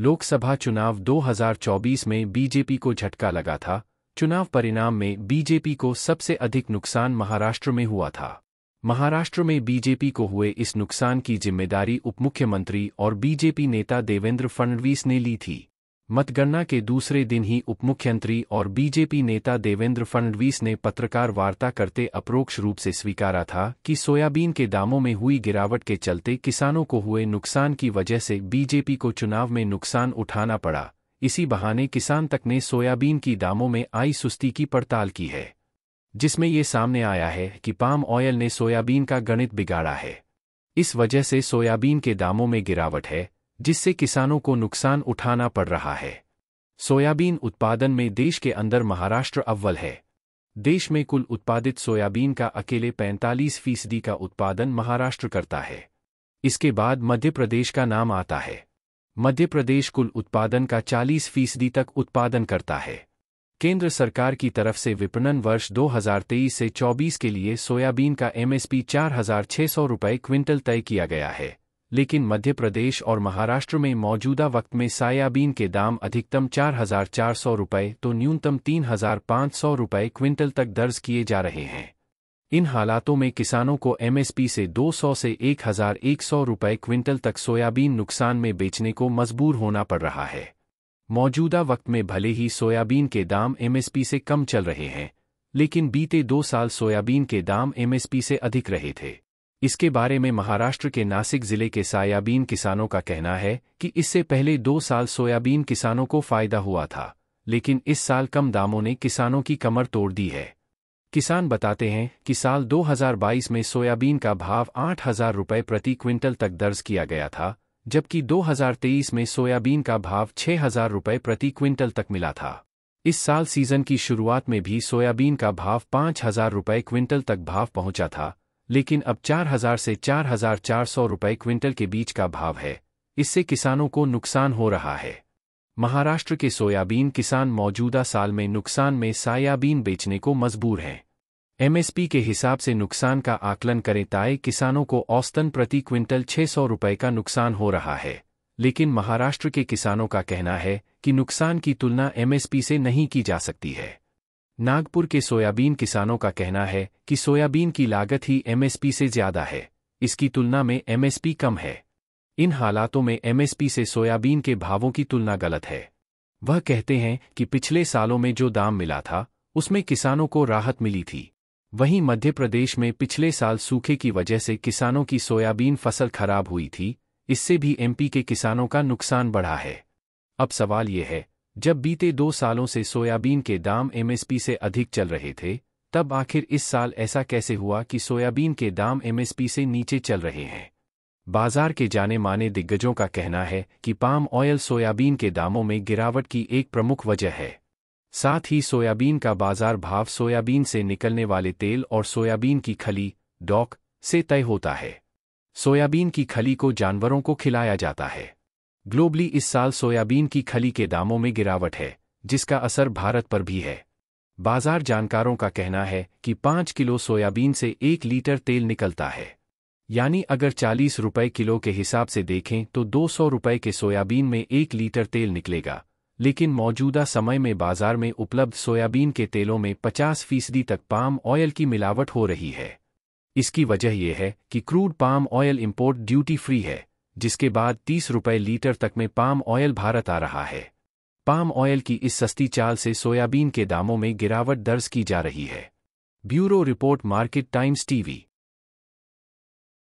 लोकसभा चुनाव 2024 में बीजेपी को झटका लगा था चुनाव परिणाम में बीजेपी को सबसे अधिक नुकसान महाराष्ट्र में हुआ था महाराष्ट्र में बीजेपी को हुए इस नुकसान की जिम्मेदारी उपमुख्यमंत्री और बीजेपी नेता देवेंद्र फडणवीस ने ली थी मतगणना के दूसरे दिन ही उपमुख्यमंत्री और बीजेपी नेता देवेंद्र फडणवीस ने पत्रकार वार्ता करते अप्रोक्ष रूप से स्वीकारा था कि सोयाबीन के दामों में हुई गिरावट के चलते किसानों को हुए नुकसान की वजह से बीजेपी को चुनाव में नुकसान उठाना पड़ा इसी बहाने किसान तक ने सोयाबीन की दामों में आई सुस्ती की पड़ताल की है जिसमें ये सामने आया है कि पाम ऑयल ने सोयाबीन का गणित बिगाड़ा है इस वजह से सोयाबीन के दामों में गिरावट है जिससे किसानों को नुकसान उठाना पड़ रहा है सोयाबीन उत्पादन में देश के अंदर महाराष्ट्र अव्वल है देश में कुल उत्पादित सोयाबीन का अकेले 45 फीसदी का उत्पादन महाराष्ट्र करता है इसके बाद मध्य प्रदेश का नाम आता है मध्य प्रदेश कुल उत्पादन का 40 फीसदी तक उत्पादन करता है केंद्र सरकार की तरफ से विपणन वर्ष 2023 से 24 के लिए सोयाबीन का एमएसपी चार रुपये क्विंटल तय किया गया है लेकिन मध्य प्रदेश और महाराष्ट्र में मौजूदा वक्त में सायाबीन के दाम अधिकतम 4,400 रुपये तो न्यूनतम 3,500 रुपये क्विंटल तक दर्ज किए जा रहे हैं इन हालातों में किसानों को एमएसपी से 200 से 1,100 रुपये क्विंटल तक सोयाबीन नुकसान में बेचने को मजबूर होना पड़ रहा है मौजूदा वक्त में भले ही सोयाबीन के दाम एमएसपी से कम चल रहे हैं लेकिन बीते दो साल सोयाबीन के दाम एमएसपी से अधिक रहे थे इसके बारे में महाराष्ट्र के नासिक जिले के सायाबीन किसानों का कहना है कि इससे पहले दो साल सोयाबीन किसानों को फायदा हुआ था लेकिन इस साल कम दामों ने किसानों की कमर तोड़ दी है किसान बताते हैं कि साल 2022 में सोयाबीन का भाव आठ हजार रुपये प्रति क्विंटल तक दर्ज किया गया था जबकि 2023 में सोयाबीन का भाव छह हजार रुपये प्रति क्विंटल तक मिला था इस साल सीजन की शुरुआत में भी सोयाबीन का भाव पाँच हजार रुपये क्विंटल तक भाव पहुंचा था लेकिन अब 4000 से 4400 रुपए क्विंटल के बीच का भाव है इससे किसानों को नुकसान हो रहा है महाराष्ट्र के सोयाबीन किसान मौजूदा साल में नुकसान में सायाबीन बेचने को मजबूर हैं एमएसपी के हिसाब से नुकसान का आकलन करें ताए किसानों को औसतन प्रति क्विंटल 600 रुपए का नुकसान हो रहा है लेकिन महाराष्ट्र के किसानों का कहना है कि नुकसान की तुलना एमएसपी से नहीं की जा सकती है नागपुर के सोयाबीन किसानों का कहना है कि सोयाबीन की लागत ही एमएसपी से ज्यादा है इसकी तुलना में एमएसपी कम है इन हालातों में एमएसपी से सोयाबीन के भावों की तुलना गलत है वह कहते हैं कि पिछले सालों में जो दाम मिला था उसमें किसानों को राहत मिली थी वहीं मध्य प्रदेश में पिछले साल सूखे की वजह से किसानों की सोयाबीन फसल खराब हुई थी इससे भी एमपी के किसानों का नुकसान बढ़ा है अब सवाल यह है जब बीते दो सालों से सोयाबीन के दाम एमएसपी से अधिक चल रहे थे तब आखिर इस साल ऐसा कैसे हुआ कि सोयाबीन के दाम एमएसपी से नीचे चल रहे हैं बाजार के जाने माने दिग्गजों का कहना है कि पाम ऑयल सोयाबीन के दामों में गिरावट की एक प्रमुख वजह है साथ ही सोयाबीन का बाजार भाव सोयाबीन से निकलने वाले तेल और सोयाबीन की खली डॉक से तय होता है सोयाबीन की खली को जानवरों को खिलाया जाता है ग्लोबली इस साल सोयाबीन की खली के दामों में गिरावट है जिसका असर भारत पर भी है बाजार जानकारों का कहना है कि पांच किलो सोयाबीन से एक लीटर तेल निकलता है यानी अगर चालीस रुपये किलो के हिसाब से देखें तो दो सौ रुपये के सोयाबीन में एक लीटर तेल निकलेगा लेकिन मौजूदा समय में बाजार में उपलब्ध सोयाबीन के तेलों में 50 फीसदी तक पाम ऑयल की मिलावट हो रही है इसकी वजह यह है कि crude palm oil import duty free है जिसके बाद तीस रुपये लीटर तक में पाम ऑयल भारत आ रहा है पाम ऑयल की इस सस्ती चाल से सोयाबीन के दामों में गिरावट दर्ज की जा रही है bureau report Market Times TV